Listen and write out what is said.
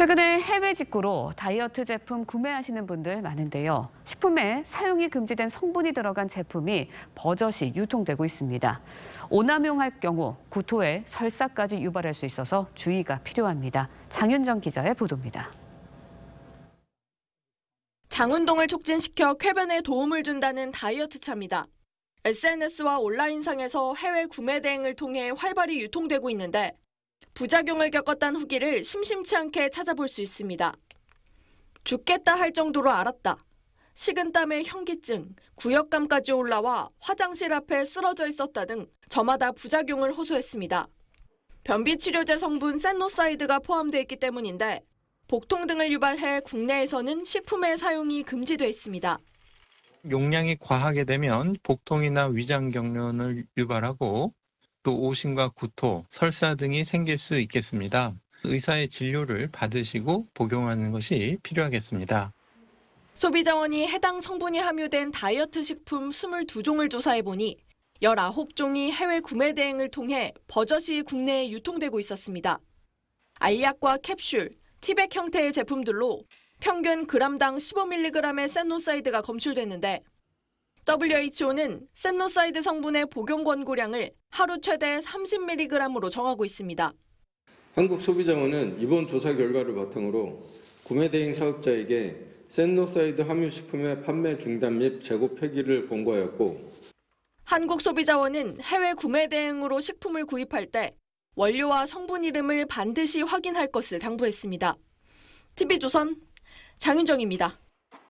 최근에 해외 직구로 다이어트 제품 구매하시는 분들 많은데요. 식품에 사용이 금지된 성분이 들어간 제품이 버젓이 유통되고 있습니다. 오남용할 경우 구토에 설사까지 유발할 수 있어서 주의가 필요합니다. 장윤정 기자의 보도입니다. 장운동을 촉진시켜 쾌변에 도움을 준다는 다이어트 차입니다. SNS와 온라인상에서 해외 구매 대행을 통해 활발히 유통되고 있는데 부작용을 겪었다 후기를 심심치 않게 찾아볼 수 있습니다. 죽겠다 할 정도로 알았다. 식은땀에 현기증, 구역감까지 올라와 화장실 앞에 쓰러져 있었다 등 저마다 부작용을 호소했습니다. 변비치료제 성분 센노사이드가 포함되어 있기 때문인데 복통 등을 유발해 국내에서는 식품의 사용이 금지돼 있습니다. 용량이 과하게 되면 복통이나 위장 경련을 유발하고 또 오심과 구토, 설사 등이 생길 수 있겠습니다. 의사의 진료를 받으시고 복용하는 것이 필요하겠습니다. 소비자원이 해당 성분이 함유된 다이어트 식품 22종을 조사해보니 19종이 해외 구매 대행을 통해 버젓이 국내에 유통되고 있었습니다. 알약과 캡슐, 티백 형태의 제품들로 평균 그람당 15mg의 센노사이드가 검출됐는데 WHO는 센노사이드 성분의 복용 권고량을 하루 최대 30mg으로 정하고 있습니다. 한국소비자원은 이번 조사 결과를 바탕으로 구매대행 사업자에게 센노사이드 함유식품의 판매 중단 및 재고 폐기를 권고하였고 한국소비자원은 해외 구매대행으로 식품을 구입할 때 원료와 성분 이름을 반드시 확인할 것을 당부했습니다. TV조선 장윤정입니다.